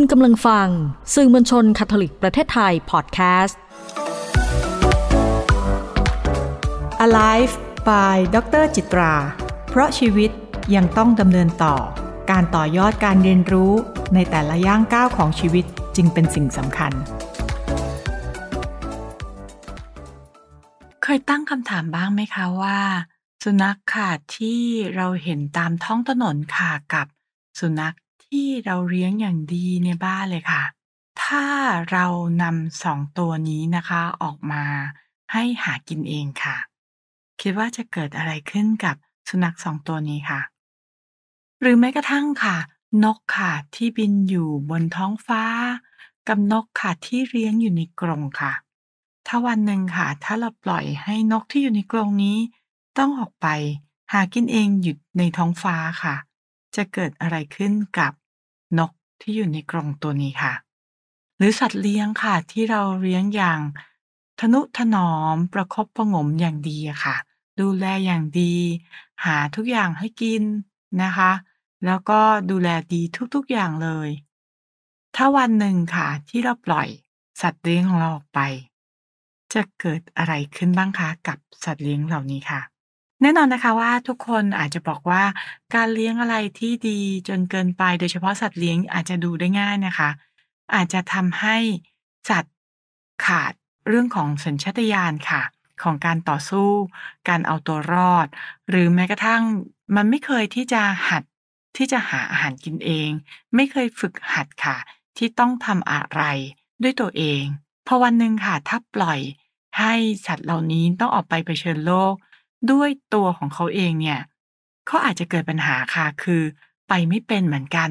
ณกำลังฟังสื่อมวลชนคาทอลิกประเทศไทยพอดแคสต์ Alive by ดรจิตราเพราะชีวิตยังต้องดำเนินต่อ การต่อยอดการเรียนรู้ในแต่ละย่างก้าวของชีวิตจึงเป็นสิ่งสำคัญ เคยตั้งคำถามบ้างไหมคะว่า สุนัขค่ะที่เราเห็นตามท้องถนนค่ะกับสุนัขที่เราเลี้ยงอย่างดีในบ้านเลยค่ะ ถ้าเรานำสองตัวนี้นะคะ ออกมาให้หากินเองค่ะ คิดว่าจะเกิดอะไรขึ้นกับสุนัขสองตัวนี้ค่ะ หรือแม้กระทั่งค่ะ นกค่ะที่บินอยู่บนท้องฟ้า กับนกค่ะที่เลี้ยงอยู่ในกรงค่ะ ถ้าวันหนึ่งค่ะ ถ้าเราปล่อยให้นกที่อยู่ในกรงนี้ ต้องออกไปหากินเองอยู่ในท้องฟ้าค่ะจะเกิดอะไรขึ้นกับนกที่อยู่ในกรงตัวนี้ค่ะ หรือสัตว์เลี้ยงค่ะ ที่เราเลี้ยงอย่าง ทนุถนอมประคบประงมอย่างดีค่ะ ดูแลอย่างดี หาทุกอย่างให้กินนะคะ แล้วก็ดูแลดีทุกๆอย่างเลย ถ้าวันหนึ่งค่ะที่เราปล่อย สัตว์เลี้ยงของเราออกไป จะเกิดอะไรขึ้นบ้างคะกับสัตว์เลี้ยงเหล่านี้ค่ะแน่นอนนะคะว่าทุกคนอาจจะบอกว่าการเลี้ยงอะไรที่ดีจนเกินไป โดยเฉพาะสัตว์เลี้ยงอาจจะดูได้ง่ายนะคะ อาจจะทำให้สัตว์ขาดเรื่องของสัญชาตญาณค่ะ ของการต่อสู้การเอาตัวรอด หรือแม้กระทั่งมันไม่เคยที่จะหัดที่จะหาอาหารกินเอง ไม่เคยฝึกหัดค่ะ ที่ต้องทำอะไรด้วยตัวเองพอวันหนึ่งค่ะถ้าปล่อยให้สัตว์เหล่านี้ต้องออกไปเผชิญโลกด้วยตัวของเขาเองเนี่ยเขาอาจจะเกิดปัญหาค่ะคือ ไปไม่เป็นเหมือนกัน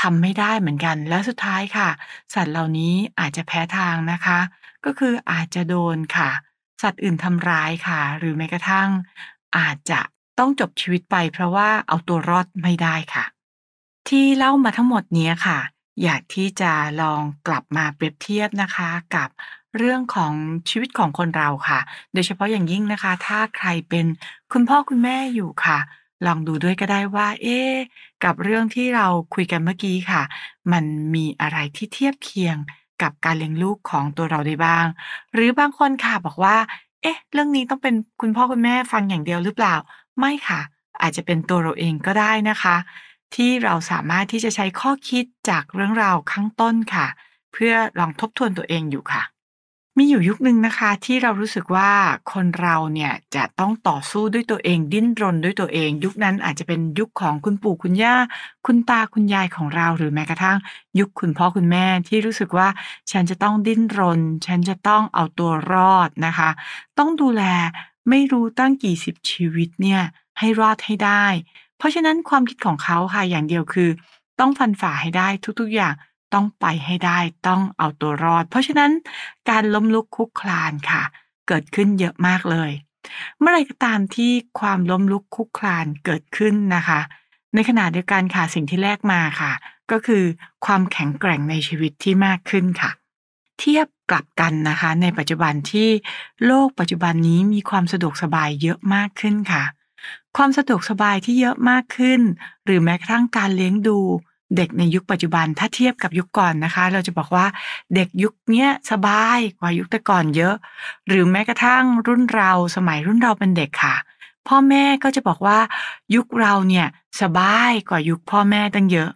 ทำไม่ได้เหมือนกันแล้วสุดท้ายค่ะ สัตว์เหล่านี้อาจจะแพ้ทางนะคะ ก็คืออาจจะโดนค่ะ สัตว์อื่นทำร้ายค่ะ หรือแม้กระทั่ง อาจจะต้องจบชีวิตไปเพราะว่าเอาตัวรอดไม่ได้ค่ะ ที่เล่ามาทั้งหมดนี้ค่ะ อยากที่จะลองกลับมาเปรียบเทียบนะคะกับเรื่องของชีวิตของคนเราค่ะ โดยเฉพาะอย่างยิ่งนะคะ ถ้าใครเป็นคุณพ่อคุณแม่อยู่ค่ะ ลองดูด้วยก็ได้ว่า เอ๊ะ กับเรื่องที่เราคุยกันเมื่อกี้ค่ะ มันมีอะไรที่เทียบเคียงกับการเลี้ยงลูกของตัวเราได้บ้าง หรือบางคนค่ะบอกว่า เอ๊ะ เรื่องนี้ต้องเป็นคุณพ่อคุณแม่ฟังอย่างเดียวหรือเปล่า ไม่ค่ะ อาจจะเป็นตัวเราเองก็ได้นะคะ ที่เราสามารถที่จะใช้ข้อคิดจากเรื่องราวข้างต้นค่ะ เพื่อลองทบทวนตัวเองอยู่ค่ะมีอยู่ยุคหนึ่งนะคะที่เรารู้สึกว่าคนเราเนี่ย จะต้องต่อสู้ด้วยตัวเองดิ้นรนด้วยตัวเอง ยุคนั้นอาจจะเป็นยุคของคุณปู่คุณย่า คุณตาคุณยายของเรา หรือแม้กระทั่ง ยุคคุณพ่อคุณแม่ที่รู้สึกว่าฉันจะต้องดิ้นรน ฉันจะต้องเอาตัวรอดนะคะ ต้องดูแลไม่รู้ตั้งกี่สิบชีวิตเนี่ย ให้รอดให้ได้ เพราะฉะนั้นความคิดของเขาค่ะอย่างเดียวคือ ต้องฟันฝ่าให้ได้ทุก ๆ อย่างต้องไปให้ได้ต้องเอาตัวรอด เพราะฉะนั้นการล้มลุกคุกคลานค่ะ เกิดขึ้นเยอะมากเลย เมื่อไรก็ตามที่ความล้มลุกคุกคลานเกิดขึ้นนะคะ ในขณะเดียวกันค่ะสิ่งที่แลกมาค่ะ ก็คือความแข็งแกร่งในชีวิตที่มากขึ้นค่ะ เทียบกลับกันนะคะในปัจจุบันที่โลกปัจจุบันนี้มีความสะดวกสบายเยอะมากขึ้นค่ะ ความสะดวกสบายที่เยอะมากขึ้น หรือแม้กระทั่งการเลี้ยงดูเด็กในยุคปัจจุบันถ้าเทียบกับยุคก่อนนะคะ เราจะบอกว่าเด็กยุคนี้สบายกว่ายุคแต่ก่อนเยอะ หรือแม้กระทั่งรุ่นเราสมัยรุ่นเราเป็นเด็กค่ะ พ่อแม่ก็จะบอกว่ายุคเราเนี่ยสบายกว่ายุคพ่อแม่ตั้งเยอะ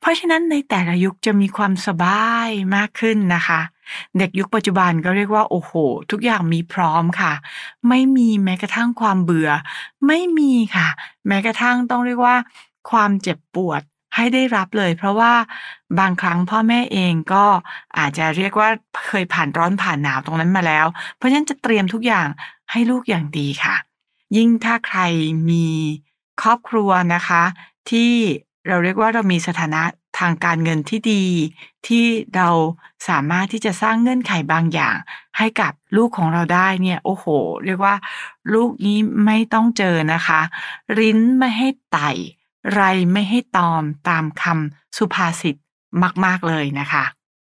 เพราะฉะนั้นในแต่ละยุคจะมีความสบายมากขึ้นนะคะ เด็กยุคปัจจุบันก็เรียกว่าโอ้โห ทุกอย่างมีพร้อมค่ะ ไม่มีแม้กระทั่งความเบื่อ ไม่มีค่ะ แม้กระทั่งต้องเรียกว่า ความเจ็บปวดให้ได้รับเลย เพราะว่าบางครั้งพ่อแม่เองก็อาจจะเรียกว่าเคยผ่านร้อนผ่านหนาวตรงนั้นมาแล้ว เพราะฉะนั้นจะเตรียมทุกอย่างให้ลูกอย่างดีค่ะ ยิ่งถ้าใครมีครอบครัวนะคะ ที่เราเรียกว่าเรามีสถานะทางการเงินที่ดี ที่เราสามารถที่จะสร้างเงื่อนไขบางอย่าง ให้กับลูกของเราได้เนี่ยโอ้โห เรียกว่าลูกนี้ไม่ต้องเจอนะคะ ริ้นไม่ให้ไตไรไม่ให้ตอมตามคำสุภาษิตมาก ๆเลยนะคะ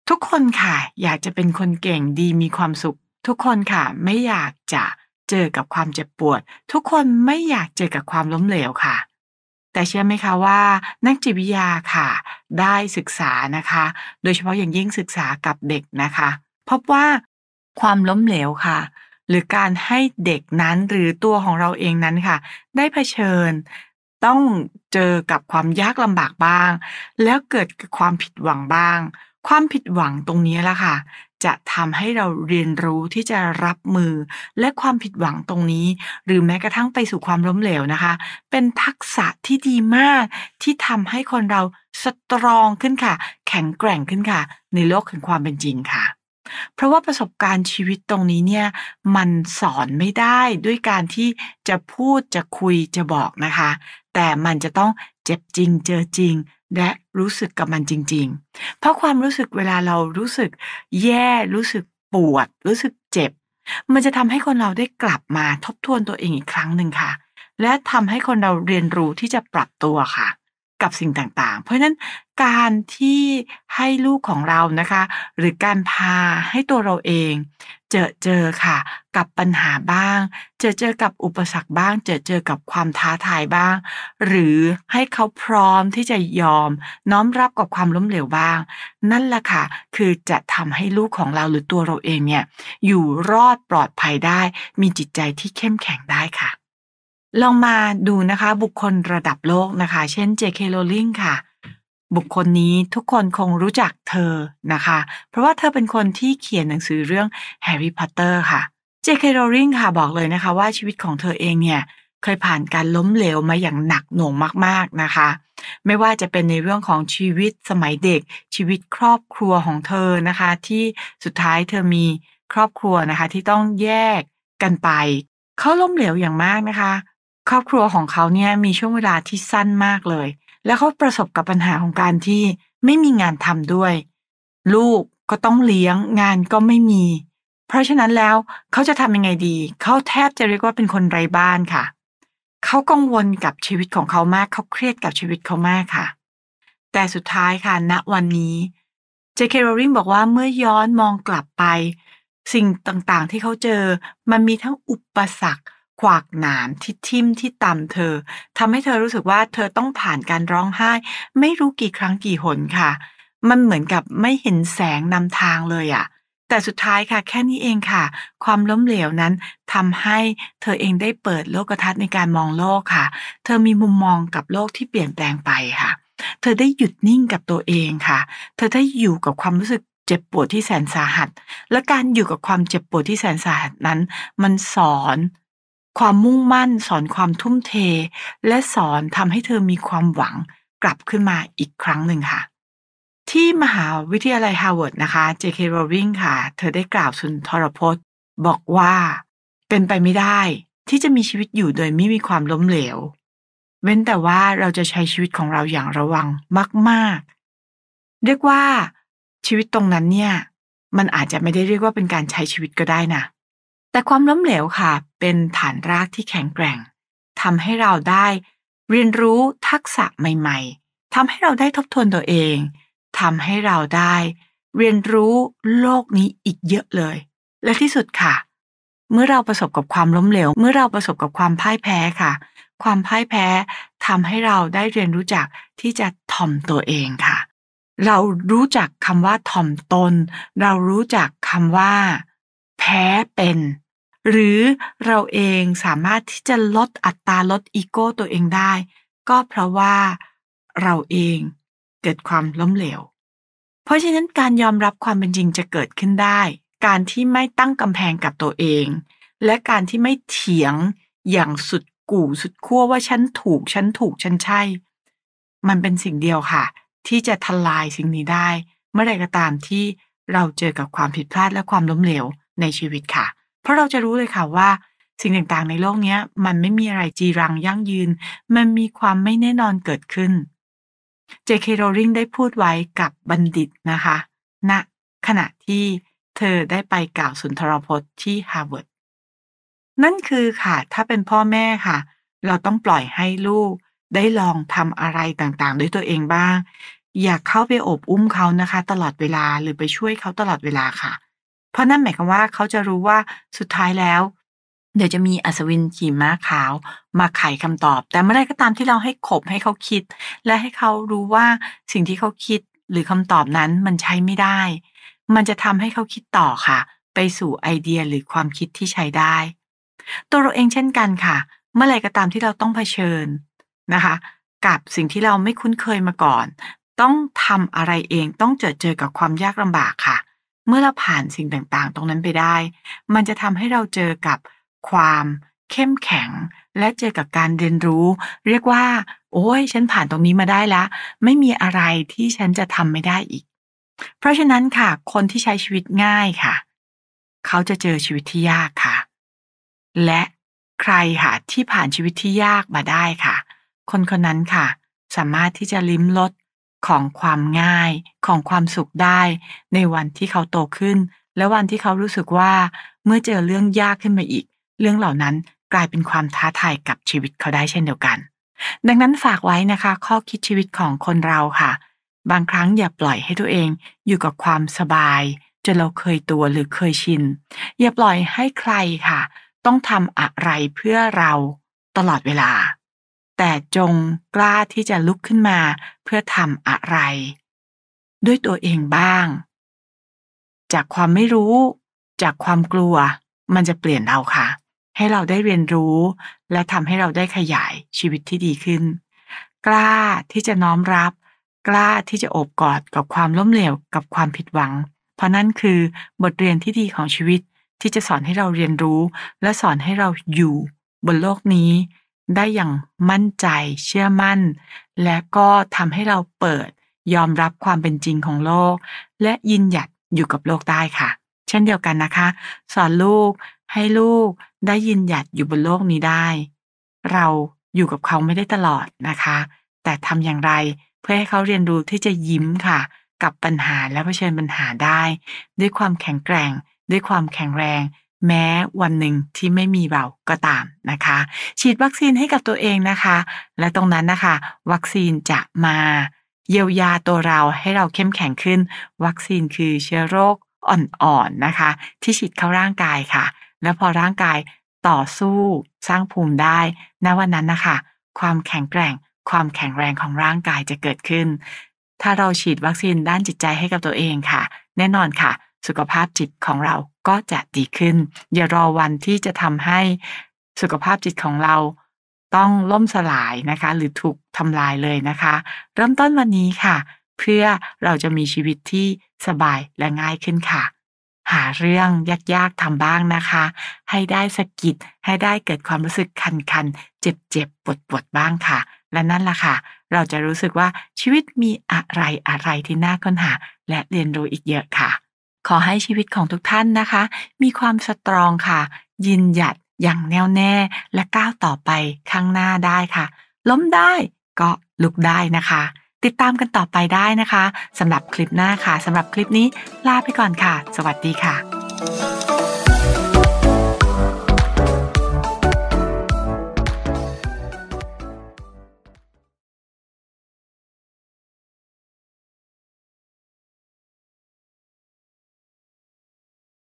ทุกคนค่ะ อยากจะเป็นคนเก่งดีมีความสุข ทุกคนค่ะ ไม่อยากจะเจอกับความเจ็บปวด ทุกคนไม่อยากเจอกับความล้มเหลวค่ะ แต่เชื่อไหมคะว่า นักจิตวิทยาค่ะ ได้ศึกษานะคะ โดยเฉพาะอย่างยิ่งศึกษากับเด็กนะคะพบว่าความล้มเหลวค่ะ หรือการให้เด็กนั้นหรือตัวของเราเองนั้นค่ะ ได้เผชิญต้องเจอกับความยากลำบากบ้าง แล้วเกิดความผิดหวังบ้าง ความผิดหวังตรงนี้ละค่ะ จะทำให้เราเรียนรู้ที่จะรับมือ และความผิดหวังตรงนี้ หรือแม้กระทั่งไปสู่ความล้มเหลวนะคะ เป็นทักษะที่ดีมากที่ทำให้คนเราสตรองขึ้นค่ะ แข็งแกร่งขึ้นค่ะ ในโลกแห่งความเป็นจริงค่ะ เพราะว่าประสบการณ์ชีวิตตรงนี้เนี่ย มันสอนไม่ได้ด้วยการที่จะพูดจะคุยจะบอกนะคะแต่มันจะต้องเจ็บจริงเจอจริง และรู้สึกกับมันจริงๆ เพราะความรู้สึกเวลาเรารู้สึกแย่รู้สึกปวด รู้สึกเจ็บ มันจะทำให้คนเราได้กลับมาทบทวนตัวเองอีกครั้งหนึ่งค่ะ และทำให้คนเราเรียนรู้ที่จะปรับตัวค่ะกับสิ่งต่าง ๆ เพราะฉะนั้นการที่ให้ลูกของเรานะคะ หรือการพาให้ตัวเราเอง เจอเจอค่ะกับปัญหาบ้าง เจอเจอกับอุปสรรคบ้าง เจอเจอกับความท้าทายบ้าง หรือให้เขาพร้อมที่จะยอม น้อมรับกับความล้มเหลวบ้าง นั่นแหละค่ะคือจะทำให้ลูกของเราหรือตัวเราเองเนี่ยอยู่รอดปลอดภัยได้ มีจิตใจที่เข้มแข็งได้ค่ะลองมาดูนะคะบุคคลระดับโลกนะคะ เช่น JK Rowling ค่ะ บุคคลนี้ทุกคนคงรู้จักเธอนะคะ เพราะว่าเธอเป็นคนที่เขียนหนังสือเรื่องแฮร์รี่พอตเตอร์ค่ะ JK Rowling ค่ะบอกเลยนะคะว่าชีวิตของเธอเองเนี่ย เคยผ่านการล้มเหลวมาอย่างหนักหน่วงมากๆนะคะ ไม่ว่าจะเป็นในเรื่องของชีวิตสมัยเด็กชีวิตครอบครัวของเธอนะคะ ที่สุดท้ายเธอมีครอบครัวนะคะ ที่ต้องแยกกันไปเขาล้มเหลวอย่างมากนะคะครอบครัวของเขาเนี่ยมีช่วงเวลาที่สั้นมากเลย แล้วเขาประสบกับปัญหาของการที่ไม่มีงานทำด้วย ลูกก็ต้องเลี้ยง งานก็ไม่มี เพราะฉะนั้นแล้วเขาจะทำยังไงดี เขาแทบจะเรียกว่าเป็นคนไร้บ้านค่ะเขากังวลกับชีวิตของเขามากเขาเครียดกับชีวิตเขามากค่ะ แต่สุดท้ายค่ะณวันนี้เจคโรลิงบอกว่าเมื่อย้อนมองกลับไป สิ่งต่างๆที่เขาเจอมันมีทั้งอุปสรรคขวากหนามที่ทิ่มที่ต่ำเธอทำให้เธอรู้สึกว่าเธอต้องผ่านการร้องไห้ ไม่รู้กี่ครั้งกี่หนค่ะ มันเหมือนกับไม่เห็นแสงนำทางเลยอะ่ะ แต่สุดท้ายค่ะแค่นี้เองค่ะ ความล้มเหลวนั้นทำให้เธอเองได้เปิดโลกทัศน์ในการมองโลกค่ะ เธอมีมุมมองกับโลกที่เปลี่ยนแปลงไปค่ะ เธอได้หยุดนิ่งกับตัวเองค่ะ เธอได้อยู่กับความรู้สึกเจ็บปวดที่แสนสาหัส และการอยู่กับความเจ็บปวดที่แสนสาหัสนั้น มันสอนความมุ่งมั่นสอนความทุ่มเท และสอนทำให้เธอมีความหวังกลับขึ้นมาอีกครั้งหนึ่งค่ะ ที่มหาวิทยาลัยฮาร์วาร์ดนะคะ J.K. Rowling ค่ะ เธอได้กล่าวสุนทรพจน์ บอกว่า เป็นไปไม่ได้ ที่จะมีชีวิตอยู่โดยไม่มีความล้มเหลว เว้นแต่ว่าเราจะใช้ชีวิตของเราอย่างระวังมาก ๆ เรียกว่า ชีวิตตรงนั้นเนี่ยมันอาจจะไม่ได้เรียกว่าเป็นการใช้ชีวิตก็ได้นะแต่ความล้มเหลวค่ะ เป็นฐานรากที่แข็งแกร่งทำให้เราได้ เรียนรู้ทักษะใหม่ๆทำให้เราได้ทบทวนตัวเองทำให้เราได้ เรียนรู้โลกนี้อีกเยอะเลย และที่สุดค่ะ เมื่อเราประสบกับความล้มเหลวเมื่อเราประสบกับความพ่ายแพ้ค่ะ ความพ่ายแพ้ทำให้เราได้เรียนรู้จักที่จะถ่อมตัวเองค่ะ เรารู้จักคำว่าถ่อมตน เรารู้จักคำว่า แพ้เป็นหรือเราเองสามารถที่จะลดอัตราลดอีโก้ตัวเองได้ ก็เพราะว่าเราเองเกิดความล้มเหลว เพราะฉะนั้นการยอมรับความเป็นจริงจะเกิดขึ้นได้ การที่ไม่ตั้งกำแพงกับตัวเอง และการที่ไม่เถียงอย่างสุดกู่สุดขั้วว่าฉันถูกฉันถูกฉันใช่ มันเป็นสิ่งเดียวค่ะ ที่จะทลายสิ่งนี้ได้เมื่อใดก็ตามที่เราเจอกับความผิดพลาดและความล้มเหลวในชีวิตค่ะเพราะเราจะรู้เลยค่ะว่า สิ่งต่างๆในโลกนี้มันไม่มีอะไรจีรังยั่งยืน มันมีความไม่แน่นอนเกิดขึ้น J.K. Rowling ได้พูดไว้กับบัณฑิตนะคะณนะขณะที่เธอได้ไปกล่าวสุนทรพจน์ที่ฮาร์วาร์ดนั่นคือค่ะถ้าเป็นพ่อแม่ค่ะ เราต้องปล่อยให้ลูกได้ลองทำอะไรต่างๆ ด้วยตัวเองบ้าง อย่าเข้าไปอบอุ้มเขานะคะ ตลอดเวลาหรือไปช่วยเขาตลอดเวลาค่ะเพราะนั่นหมายความว่าเขาจะรู้ว่าสุดท้ายแล้ว เดี๋ยวจะมีอัศวินขี่ม้าขาว มาไขคำตอบ แต่เมื่อไรก็ตามที่เราให้ขบให้เขาคิด และให้เขารู้ว่าสิ่งที่เขาคิดหรือคำตอบนั้นมันใช้ไม่ได้ มันจะทำให้เขาคิดต่อค่ะ ไปสู่ไอเดียหรือความคิดที่ใช้ได้ ตัวเราเองเช่นกันค่ะ เมื่อไรก็ตามที่เราต้องเผชิญนะคะ กับสิ่งที่เราไม่คุ้นเคยมาก่อน ต้องทำอะไรเองต้องเจอเจอกับความยากลำบากค่ะเมื่อเราผ่านสิ่งต่างๆ ตรงนั้นไปได้ มันจะทำให้เราเจอกับความ เข้มแข็ง และเจอกับการเรียนรู้ เรียกว่า โอ้ยฉันผ่านตรงนี้มาได้แล้วไม่มีอะไรที่ฉันจะทำไม่ได้อีก เพราะฉะนั้นค่ะ คนที่ใช้ชีวิตง่ายค่ะ เขาจะเจอชีวิตที่ยากค่ะ และใครค่ะที่ผ่านชีวิตที่ยากมาได้ค่ะ คนคนนั้นค่ะ สามารถที่จะลิ้มรสของความง่ายของความสุขได้ในวันที่เขาโตขึ้น และวันที่เขารู้สึกว่าเมื่อเจอเรื่องยากขึ้นมาอีก เรื่องเหล่านั้นกลายเป็นความท้าทายกับชีวิตเขาได้เช่นเดียวกัน ดังนั้นฝากไว้นะคะ ข้อคิดชีวิตของคนเราค่ะ บางครั้งอย่าปล่อยให้ตัวเองอยู่กับความสบายจนเราเคยตัวหรือเคยชินอย่าปล่อยให้ใครค่ะ ต้องทำอะไรเพื่อเราตลอดเวลาแต่จงกล้าที่จะลุกขึ้นมาเพื่อทำอะไร ด้วยตัวเองบ้าง จากความไม่รู้ จากความกลัวมันจะเปลี่ยนเราค่ะ ให้เราได้เรียนรู้ และทำให้เราได้ขยายชีวิตที่ดีขึ้น กล้าที่จะน้อมรับ กล้าที่จะโอบกอดกับความล้มเหลวกับความผิดหวัง เพราะนั่นคือบทเรียนที่ดีของชีวิตที่จะสอนให้เราเรียนรู้ และสอนให้เราอยู่ บนโลกนี้ได้อย่างมั่นใจเชื่อมั่น และก็ทำให้เราเปิดยอมรับความเป็นจริงของโลก และยินหยัดอยู่กับโลกได้ค่ะ เช่นเดียวกันนะคะ สอนลูกให้ลูกได้ยินหยัดอยู่บนโลกนี้ได้ เราอยู่กับเขาไม่ได้ตลอดนะคะ แต่ทำอย่างไรเพื่อให้เขาเรียนรู้ที่จะยิ้มค่ะ กับปัญหาและะเผชิญปัญหาได้ ด้วยความแข็งแกร่งด้วยความแข็งแรงแม้วันหนึ่งที่ไม่มีเราก็ตามนะคะ ฉีดวัคซีนให้กับตัวเองนะคะ และตรงนั้นนะคะ วัคซีนจะมาเยียวยาตัวเราให้เราเข้มแข็งขึ้น วัคซีนคือเชื้อโรคอ่อนๆนะคะ ที่ฉีดเข้าร่างกายค่ะ แล้วพอร่างกายต่อสู้สร้างภูมิได้ณวันนั้นนะคะความแข็งแกร่ง ความแข็งแรงของร่างกายจะเกิดขึ้น ถ้าเราฉีดวัคซีนด้านจิตใจให้กับตัวเองค่ะ แน่นอนค่ะสุขภาพจิตของเราก็จะดีขึ้นอย่ารอวันที่จะทำให้สุขภาพจิตของเราต้องล่มสลายนะคะ หรือถูกทำลายเลยนะคะ เริ่มต้นวันนี้ค่ะ เพื่อเราจะมีชีวิตที่สบายและง่ายขึ้นค่ะ หาเรื่องยากๆทำบ้างนะคะ ให้ได้สะกิดให้ได้เกิดความรู้สึกคันๆ เจ็บๆปวดๆบ้างค่ะและนั่นล่ะค่ะ เราจะรู้สึกว่าชีวิตมีอะไรอะไรที่น่าค้นหา และเรียนรู้อีกเยอะค่ะขอให้ชีวิตของทุกท่านนะคะ มีความสตรองค่ะยืนหยัดอย่างแน่วแน่ และก้าวต่อไปข้างหน้าได้ค่ะ ล้มได้ก็ลุกได้นะคะ ติดตามกันต่อไปได้นะคะสำหรับคลิปหน้าค่ะสำหรับคลิปนี้ลาไปก่อนค่ะ สวัสดีค่ะ